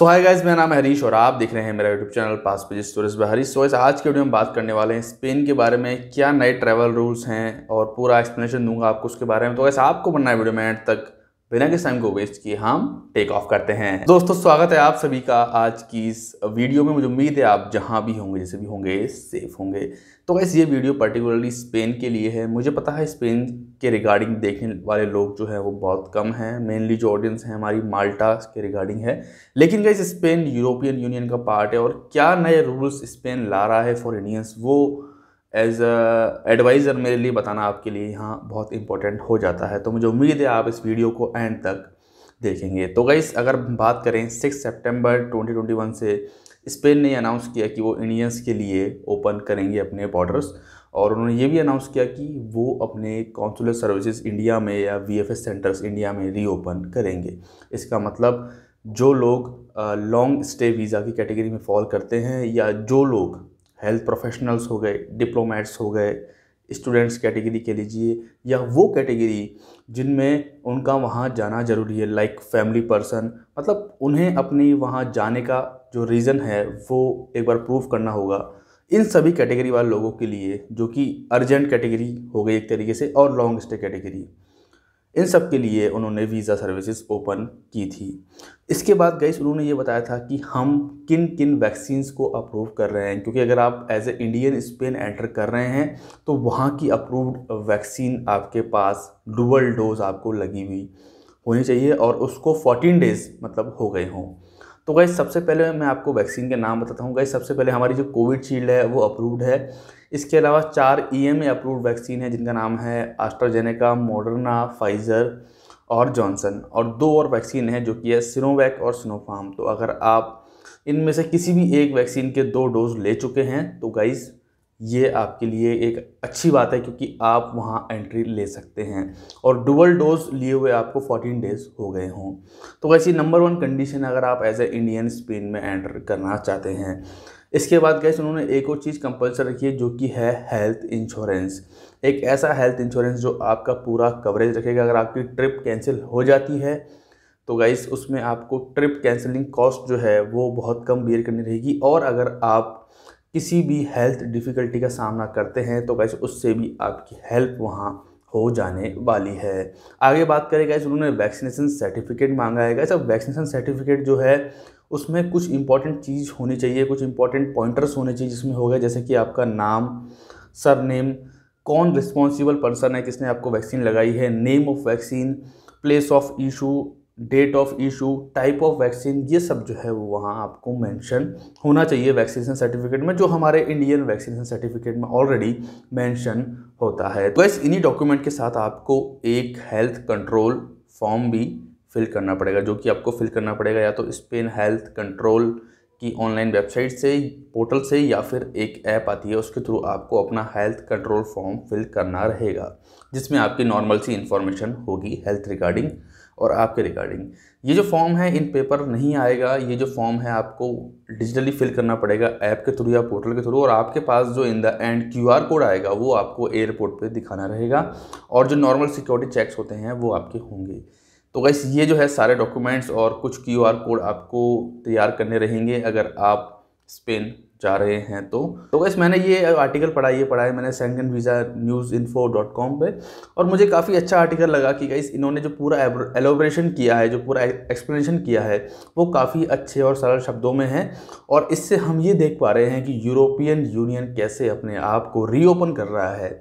सो hi guys मेरा नाम हरीश और आप देख रहे हैं मेरा YouTube channel passages tourist by Harish सोइस आज के वीडियो में बात करने वाले हैं स्पेन के बारे में क्या नए ट्रैवल रूल्स हैं और पूरा एक्सप्लेनेशन दूंगा आपको उसके बारे में तो वैसे आपको बनना है वीडियो में एंड तक बिना किसी टाइम को वेस्ट किए हम टेक ऑफ करते हैं दोस्तों स्वागत है आप सभी का आज की इस वीडियो में मुझे उम्मीद है आप जहाँ भी होंगे जैसे भी होंगे सेफ होंगे तो वैसे ये वीडियो पर्टिकुलरली स्पेन के लिए है मुझे पता है स्पेन के रिगार्डिंग देखने वाले लोग जो है वो बहुत कम हैं मेनली जो ऑडियंस है हमारी माल्टा के रिगार्डिंग है लेकिन कैसे स्पेन यूरोपियन यूनियन का पार्ट है और क्या नए रूल्स स्पेन ला रहा है फॉर इंडियंस वो एज एडवाइज़र मेरे लिए बताना आपके लिए यहाँ बहुत इंपॉर्टेंट हो जाता है तो मुझे उम्मीद है आप इस वीडियो को एंड तक देखेंगे तो गई अगर बात करें सिक्स ट्वेंटी वन से स्पेन ने अनाउंस किया कि वो इंडियंस के लिए ओपन करेंगे अपने बॉर्डर्स और उन्होंने ये भी अनाउंस किया कि वो अपने कौंसुलर सर्विसेज इंडिया में या वी सेंटर्स इंडिया में रीओपन करेंगे इसका मतलब जो लोग लॉन्ग स्टे वीज़ा की कैटेगरी में फॉल करते हैं या जो लोग हेल्थ प्रोफेशनल्स हो गए डिप्लोमेट्स हो गए स्टूडेंट्स कैटेगरी के लीजिए या वो कैटेगरी जिनमें उनका वहाँ जाना ज़रूरी है लाइक फैमिली पर्सन मतलब उन्हें अपनी वहाँ जाने का जो रीज़न है वो एक बार प्रूव करना होगा इन सभी कैटेगरी वाले लोगों के लिए जो कि अर्जेंट कैटेगरी हो गई एक तरीके से और लॉन्ग स्टे कैटेगरी इन सब के लिए उन्होंने वीज़ा सर्विसेज ओपन की थी इसके बाद गई उन्होंने ये बताया था कि हम किन किन वैक्सीन्स को अप्रूव कर रहे हैं क्योंकि अगर आप as a Indian Spain enter कर रहे हैं तो वहाँ की अप्रूव्ड वैक्सीन आपके पास डुबल डोज आपको लगी हुई होनी चाहिए और उसको 14 डेज़ मतलब हो गए हों तो गई सबसे पहले मैं आपको वैक्सीन के नाम बताता हूँ गई सबसे पहले हमारी जो कोविड शील्ड है वो अप्रूव्ड है इसके अलावा चार E M A approved vaccine है जिनका नाम है आस्ट्राजेनेका मॉडर्ना फाइज़र और जॉनसन और दो और वैक्सीन है जो कि है सिनोवैक और सिनोफार्म तो अगर आप इनमें से किसी भी एक वैक्सीन के दो डोज ले चुके हैं तो गाइज़ ये आपके लिए एक अच्छी बात है क्योंकि आप वहाँ एंट्री ले सकते हैं और डुबल डोज लिए हुए आपको 14 डेज हो गए हों तो वैसी नंबर वन कंडीशन अगर आप एज ए इंडियन स्पेन में एंटर करना चाहते हैं इसके बाद गैस उन्होंने एक और चीज़ कंपलसरी रखी है जो कि है हेल्थ इंश्योरेंस एक ऐसा हेल्थ इंश्योरेंस जो आपका पूरा कवरेज रखेगा अगर आपकी ट्रिप कैंसिल हो जाती है तो गाइस उसमें आपको ट्रिप कैंसिलिंग कॉस्ट जो है वो बहुत कम बियर करनी रहेगी और अगर आप किसी भी हेल्थ डिफ़िकल्टी का सामना करते हैं तो गैस उससे भी आपकी हेल्प वहाँ हो जाने वाली है आगे बात करें गैस उन्होंने वैक्सीनेशन सर्टिफिकेट मांगा है गैस अब वैक्सीनेशन सर्टिफिकेट जो है उसमें कुछ इंपॉर्टेंट चीज़ होनी चाहिए कुछ इंपॉर्टेंट पॉइंटर्स होने चाहिए जिसमें हो गया जैसे कि आपका नाम सर नेम कौन रिस्पॉन्सिबल पर्सन है किसने आपको वैक्सीन लगाई है name of vaccine place of issue date of issue type of vaccine ये सब जो है वो वहाँ आपको मेंशन होना चाहिए वैक्सीनेशन सर्टिफिकेट में जो हमारे इंडियन वैक्सीनेशन सर्टिफिकेट में ऑलरेडी मेंशन होता है तो बस इन्हीं डॉक्यूमेंट के साथ आपको एक हेल्थ कंट्रोल फॉर्म भी फिल करना पड़ेगा जो कि आपको फिल करना पड़ेगा या तो स्पेन हेल्थ कंट्रोल कि ऑनलाइन वेबसाइट से पोर्टल से या फिर एक ऐप आती है उसके थ्रू आपको अपना हेल्थ कंट्रोल फॉर्म फिल करना रहेगा जिसमें आपकी नॉर्मल सी इन्फॉर्मेशन होगी हेल्थ रिगार्डिंग और आपके रिगार्डिंग ये जो फॉर्म है इन पेपर नहीं आएगा ये जो फॉर्म है आपको डिजिटली फिल करना पड़ेगा ऐप के थ्रू या पोर्टल के थ्रू और आपके पास जो in the end Q R code आएगा वो आपको एयरपोर्ट पे दिखाना रहेगा और जो नॉर्मल सिक्योरिटी चेक्स होते हैं वो आपके होंगे तो गैस ये जो है सारे डॉक्यूमेंट्स और कुछ क्यू आर कोड आपको तैयार करने रहेंगे अगर आप स्पेन जा रहे हैं तो तो वैसे मैंने ये आर्टिकल पढ़ा ये पढ़ा है मैंने Schengen visa news info dot com पर और मुझे काफ़ी अच्छा आर्टिकल लगा कि गाइस इन्होंने जो पूरा एलोब्रेशन किया है जो पूरा एक्सप्लेनेशन किया है वो काफ़ी अच्छे और सरल शब्दों में है और इससे हम ये देख पा रहे हैं कि यूरोपियन यूनियन कैसे अपने आप को रीओपन कर रहा है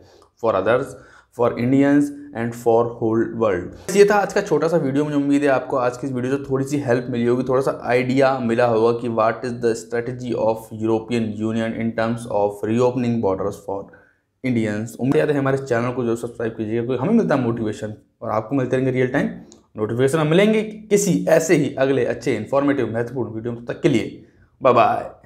for others for Indians and for whole world ये था आज का छोटा सा वीडियो मुझे उम्मीद है आपको आज की इस वीडियो से थोड़ी सी हेल्प मिली होगी थोड़ा सा आइडिया मिला होगा कि what is the strategy of European Union in terms of reopening borders for Indians उम्मीद याद है हमारे चैनल को जो सब्सक्राइब कीजिएगा क्योंकि हमें मिलता है मोटिवेशन और आपको मिलते रहेंगे रियल टाइम नोटिफिकेशन हम मिलेंगे किसी ऐसे ही अगले अच्छे इन्फॉर्मेटिव महत्वपूर्ण वीडियो तक के लिए बाय बाय